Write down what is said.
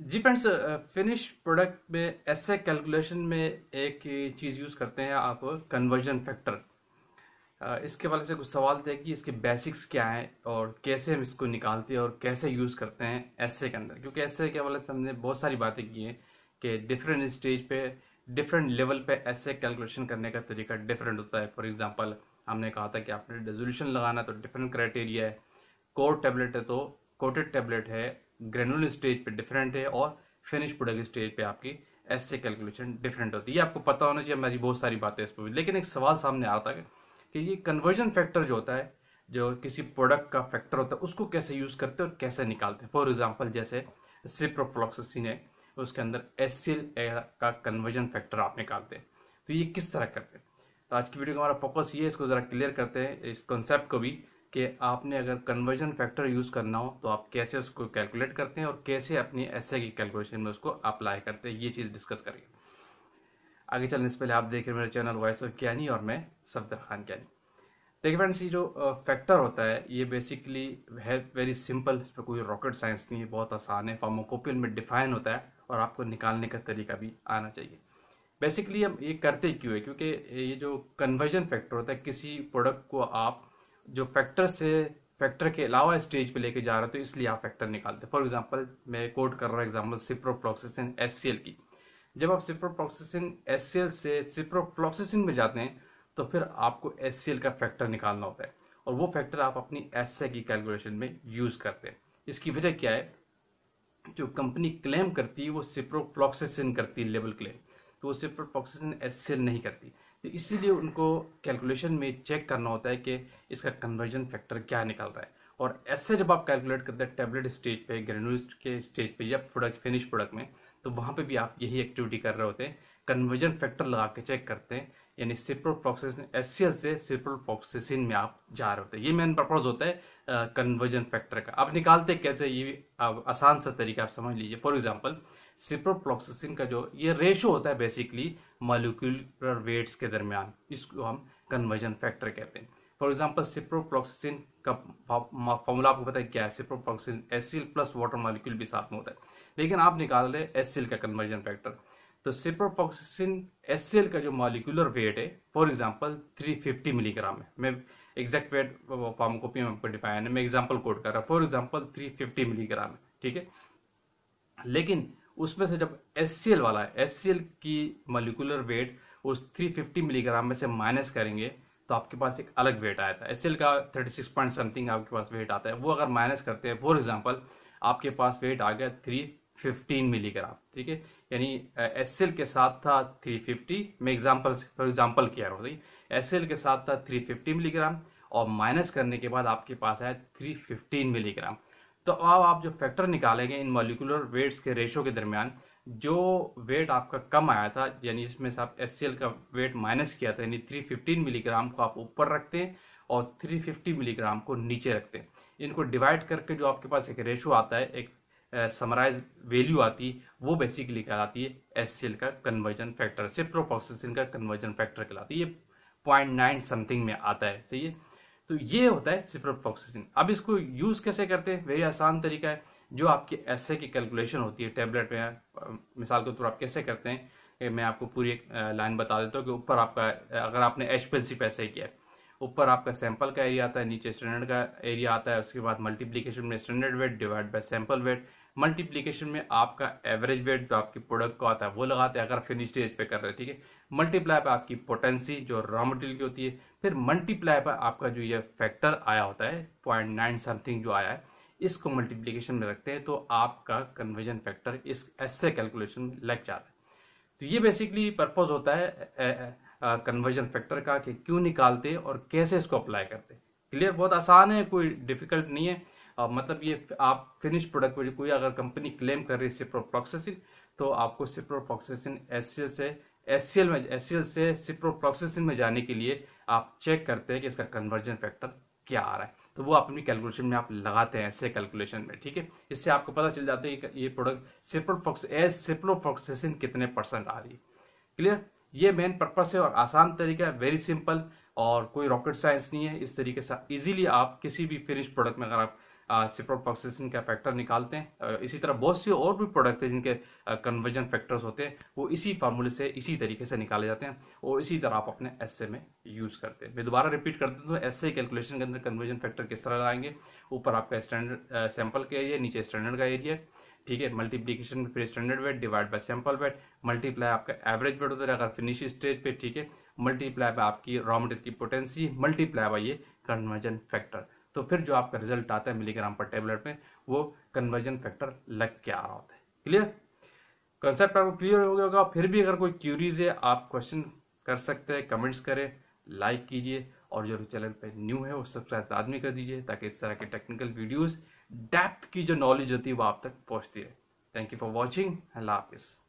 जी friends finish product में ऐसे calculation में एक चीज़ यूज़ करते हैं आप कन्वर्जन फैक्टर इसके वाले से कुछ सवाल थे कि इसके बेसिक्स क्या हैं और कैसे हम इसको निकालते हैं और कैसे यूज़ करते हैं ऐसे के अंदर क्योंकि ऐसे के वाले से हमने बहुत सारी बातें की हैं कि डिफरेंट स्टेज पे डिफरेंट लेवल पे ऐसे कैलकुलेशन करने का तरीका डिफरेंट होता है फॉर एग्जाम्पल हमने कहा था कि आपने रेजोल्यूशन लगाना तो डिफरेंट क्राइटेरिया है कोर टेबलेट है तो कोटेड टेबलेट है ग्रेनुलर स्टेज पे डिफरेंट है और फिनिश प्रोडक्ट स्टेज पे आपकी एस से कैलकुलेशन डिफरेंट होती है ये आपको पता होना चाहिए मेरी बहुत सारी बातें इस पर भी लेकिन एक सवाल सामने आ रहा था कि ये कन्वर्जन फैक्टर जो होता है जो किसी प्रोडक्ट का फैक्टर होता है उसको कैसे यूज़ करते हैं और कैसे निकालते हैं फॉर एग्जाम्पल जैसे सिप्रोफ्लॉक्सिन है उसके अंदर एस का कन्वर्जन फैक्टर आप निकालते हैं तो ये किस तरह करते हैं तो आज की वीडियो का हमारा फोकस ये है इसको ज़रा क्लियर करते हैं इस कॉन्सेप्ट को भी कि आपने अगर कन्वर्जन फैक्टर यूज़ करना हो तो आप कैसे उसको कैलकुलेट करते हैं और कैसे अपनी एस की कैलकुलेशन में उसको अप्लाई करते हैं ये चीज़ डिस्कस करेंगे आगे चलने से पहले आप देख रहे मेरे चैनल वॉइस ऑफ ज्ञानी और मैं सफदर खान ज्ञानी देखिए फ्रेंड्स ये जो फैक्टर होता है ये बेसिकली है वेरी सिंपल इस पर कोई रॉकेट साइंस नहीं है बहुत आसान है फार्मोकोपियल में डिफाइन होता है और आपको निकालने का तरीका भी आना चाहिए बेसिकली हम ये करते क्यों है क्योंकि ये जो कन्वर्जन फैक्टर होता है किसी प्रोडक्ट को आप जो फैक्टर से फैक्टर के अलावा स्टेज पे लेके जा रहे हो तो इसलिए आप फैक्टर निकालते फॉर एग्जाम्पल मैं कोट कर रहा हूँ एग्जाम्पल सिप्रोफ्लॉक्सिन एस की जब आप सिप्रोफ्लॉक्सिन एस से सिप्रोफ्लॉक्सिन में जाते हैं तो फिर आपको एस का फैक्टर निकालना होता है और वो फैक्टर आप अपनी एस की कैलकुलेशन में यूज़ करते हैं इसकी वजह क्या है जो कंपनी क्लेम करती है वो सिप्रोफ्लॉक्सिन करती है लेबल क्लेम तो वो सिप्रोफ्लॉक्सिन एस नहीं करती तो इसीलिए उनको कैलकुलेशन में चेक करना होता है कि इसका कन्वर्जन फैक्टर क्या निकल रहा है और ऐसे जब आप कैलकुलेट करते हैं टेबलेट स्टेज पे ग्रेनुल के स्टेज पे या प्रोडक्ट फिनिश प्रोडक्ट में तो वहाँ पे भी आप यही एक्टिविटी कर रहे होते हैं कन्वर्जन फैक्टर लगा के चेक करते हैं यानी सिप्रोफ्लॉक्सिन एस से सिप्रोफ्लॉक्सिन में आप जा रहे होते हैं ये मेन पर्पज होता है कन्वर्जन फैक्टर का आप निकालते कैसे ये आप आसान सा तरीका आप समझ लीजिए फॉर एग्जाम्पल सिप्रोफ्लॉक्सिन का जो ये रेशो होता है बेसिकली मालिक्यूलर वेट्स के दरमियान इसको हम कन्वर्जन फैक्टर कहते हैं फॉर एग्जाम्पल सिप्रोफ्लॉक्सिन का फॉर्मूला आपको पता है क्या है सिप्रोफ्लॉक्सिन एसिल प्लस वाटर मालिक्यूल भी साथ में होता है लेकिन आप निकाल रहे एसिल का कन्वर्जन फैक्टर तो सिप्रोफ्लॉक्सिन एसिल का जो मालिक्यूलर वेट है फॉर एग्जाम्पल 350 मिलीग्राम है मैं एग्जैक्ट वेट फार्मोकोपी में आपको डिफाइन है मैं एग्जाम्पल कोट कर रहा हूँ फॉर एग्जाम्पल 350 मिलीग्राम है ठीक है लेकिन उसमें से जब एस वाला है एस की मोलिकुलर वेट उस 350 मिलीग्राम में से माइनस करेंगे तो आपके पास एक अलग वेट आया था एस का 36 पॉइंट समथिंग आपके पास वेट आता है वो अगर माइनस करते हैं फॉर एग्जाम्पल आपके पास वेट आ गया 315 मिलीग्राम ठीक है यानी एस के साथ था 350 मैं एग्जाम्पल फॉर एग्जाम्पल किया रहा हूँ एस के साथ था 350 मिलीग्राम और माइनस करने के बाद आपके पास आया 315 मिलीग्राम तो अब आप जो फैक्टर निकालेंगे इन मोलिकुलर वेट्स के रेशो के दरमियान जो वेट आपका कम आया था यानी इसमें से आप एस का वेट माइनस किया था यानी 315 मिलीग्राम को आप ऊपर रखते हैं और 350 मिलीग्राम को नीचे रखते हैं इनको डिवाइड करके जो आपके पास एक रेशो आता है एक समराइज वैल्यू आती है वो बेसिकली कहलाती है एस का कन्वर्जन फैक्टर से प्रोफॉक्सिन का कन्वर्जन फैक्टर कहलाती है ये पॉइंट समथिंग में आता है सही है तो ये होता है सिप्रफॉक्सिसिन अब इसको यूज़ कैसे करते हैं वेरी आसान तरीका है जो आपके ऐसे की कैलकुलेशन होती है टेबलेट में मिसाल के तौर आप कैसे करते हैं मैं आपको पूरी एक लाइन बता देता हूँ कि ऊपर आपका अगर आपने एच पेन सी पैसे किया ऊपर आपका सैंपल का एरिया आता है नीचे स्टैंडर्ड का एरिया आता है उसके बाद मल्टीप्लीकेशन में standard weight divide by sample weight multiplication में आपका एवरेज वेट जो आपके प्रोडक्ट को आता है वो लगाते हैं अगर फिनिश स्टेज पे कर रहे हैं ठीक है मल्टीप्लाई पर आपकी पोटेंसी जो रॉ मटेरियल की होती है फिर मल्टीप्लाई पर आपका जो ये फैक्टर आया होता है पॉइंट नाइन समथिंग जो आया है इसको मल्टीप्लीकेशन में रखते हैं तो आपका कन्वर्जन फैक्टर इस ऐसे कैलकुलेशन लग जाता है तो ये बेसिकली पर्पज होता है कन्वर्जन फैक्टर का कि क्यों निकालते हैं और कैसे इसको अप्लाई करते हैं क्लियर बहुत आसान है कोई डिफिकल्ट नहीं है आ, मतलब ये आप फिनिश प्रोडक्ट कोई अगर कंपनी क्लेम कर रही है सिप्रो प्रोसेसिंग तो आपको सिप्रो प्रोसेसिंग ऐसे से एस में एस से सिप्रोफ्लॉक्सिन में जाने के लिए आप चेक करते हैं कि इसका कन्वर्जन फैक्टर क्या आ रहा है तो वो अपनी कैलकुलेशन में आप लगाते हैं ऐसे कैलकुलेशन में ठीक है इससे आपको पता चल जाता है कि ये प्रोडक्ट सिप्रोफोक्स एज सिप्रोफॉक्सेसिन कितने परसेंट आ रही है क्लियर ये मेन पर्पस है और आसान तरीका है वेरी सिंपल और कोई रॉकेट साइंस नहीं है इस तरीके से इजीली आप किसी भी फिनिश प्रोडक्ट में अगर आप सिप्रोट प्रोसेसिंग का फैक्टर निकालते हैं इसी तरह बहुत से और भी प्रोडक्ट है जिनके कन्वर्जन फैक्टर्स होते हैं वो इसी फार्मूले से इसी तरीके से निकाले जाते हैं और इसी तरह आप अपने एस में यूज़ करते हैं मैं दोबारा रिपीट करते हूँ तो एस कैलकुलेशन के अंदर कन्वर्जन फैक्टर किस तरह लाएंगे ऊपर आपका स्टैंडर्ड सैम्पल का एरिया नीचे स्टैंडर्ड का एरिया ठीक है मल्टीप्लीकेशन में फिर standard weight divide by sample weight multiply आपका एवरेज वेट होता है अगर फिनिश स्टेज पे ठीक है मल्टीप्लाई बाय आपकी रॉ मटेरियल की पोटेंसी मल्टीप्लाई बाय ये कन्वर्जन फैक्टर तो फिर जो आपका रिजल्ट आता है मिलीग्राम पर टेबलेट में वो कन्वर्जन फैक्टर लग के आ रहा होता है क्लियर कंसेप्ट आपको क्लियर हो गया होगा फिर भी अगर कोई क्यूरीज है आप क्वेश्चन कर सकते हैं कमेंट्स करें लाइक कीजिए और जो चैनल पे न्यू है वो सब्सक्राइब आदमी कर दीजिए ताकि इस तरह के टेक्निकल वीडियोस डेप्थ की जो नॉलेज होती है वो आप तक पहुंचती रहे थैंक यू फॉर वॉचिंग अल्लाह हाफिज़